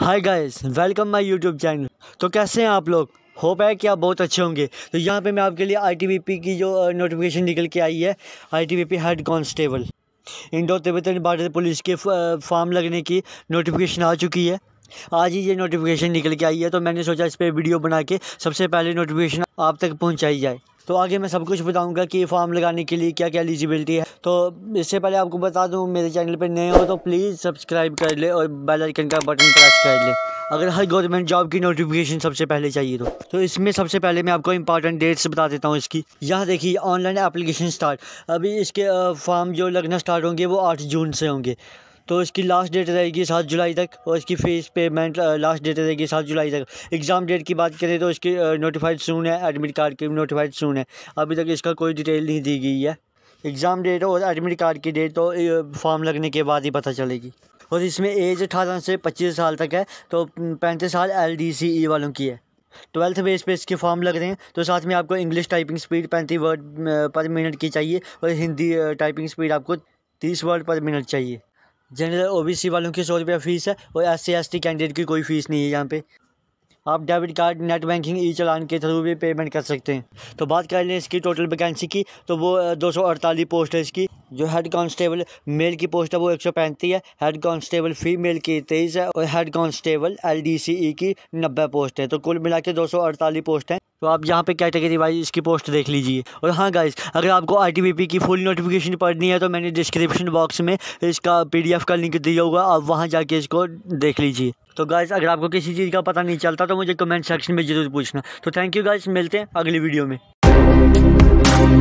hi guys welcome my YouTube channel तो कैसे हैं आप लोग होप है कि आप बहुत अच्छे होंगे तो यहाँ पे मैं आपके लिए आईटीबीपी की जो नोटिफिकेशन निकल के आई है ITBP head constable Indo Tibetan border police के फॉर्म लगने की नोटिफिकेशन आ चुकी है आज ही ये नोटिफिकेशन निकल के आई है तो मैंने सोचा इस पर वीडियो बना के सबसे पहले नोटिफिकेशन आप तक पहुँचाई जाए तो आगे मैं सब कुछ बताऊंगा कि फॉर्म लगाने के लिए क्या क्या एलिजिबिलिटी है तो इससे पहले आपको बता दूं मेरे चैनल पर नए हो तो प्लीज़ सब्सक्राइब कर ले और बेल आइकन का बटन प्रेस कर ले अगर हर गवर्नमेंट जॉब की नोटिफिकेशन सबसे पहले चाहिए तो तो इसमें सबसे पहले मैं आपको इंपॉर्टेंट डेट्स बता देता हूँ इसकी यहाँ देखिए ऑनलाइन एप्लीकेशन स्टार्ट अभी इसके फॉर्म जो लगना स्टार्ट होंगे वो आठ जून से होंगे तो इसकी लास्ट डेट रहेगी सात जुलाई तक और इसकी फ़ीस पेमेंट लास्ट डेट रहेगी सात जुलाई तक एग्ज़ाम डेट की बात करें तो इसकी नोटिफाइड uh, सून है एडमिट कार्ड की नोटिफाइड सून है अभी तक इसका कोई डिटेल नहीं दी गई है एग्ज़ाम डेट और एडमिट कार्ड की डेट तो फॉर्म uh, लगने के बाद ही पता चलेगी और इसमें एज अठारह से पच्चीस साल तक है तो um, पैंतीस साल एल डी सी ई वालों की है ट्वेल्थ बेस पे इसके फॉर्म लग रहे हैं तो साथ में आपको इंग्लिश टाइपिंग स्पीड पैंतीस वर्ड पर मिनट की चाहिए और हिंदी टाइपिंग स्पीड आपको तीस वर्ड पर मिनट चाहिए जनरल ओबीसी वालों की सौ रुपया फ़ीस है और S C S T candidate की कोई फ़ीस नहीं है यहाँ पे आप debit card net banking e challan के थ्रू भी पेमेंट कर सकते हैं तो बात कर लें इसकी टोटल वैकेंसी की तो वो दो सौ अड़तालीस पोस्ट है इसकी जो हेड कांस्टेबल मेल की पोस्ट है वो एक सौ पैंतीस है हेड कांस्टेबल फीमेल की तेईस है और head constable L D C E की नब्बे पोस्ट है तो कुल मिला के दो सौ अड़तालीस पोस्ट हैं तो आप यहाँ पे कैटेगरी वाइज इसकी पोस्ट देख लीजिए और हाँ गाइज अगर आपको आई की फुल नोटिफिकेशन पढ़नी है तो मैंने डिस्क्रिप्शन बॉक्स में इसका पी का लिंक दिया होगा आप वहाँ जाके इसको देख लीजिए तो गाइज अगर आपको किसी चीज़ का पता नहीं चलता तो मुझे कमेंट सेक्शन में ज़रूर पूछना तो थैंक यू गाइज मिलते हैं अगली वीडियो में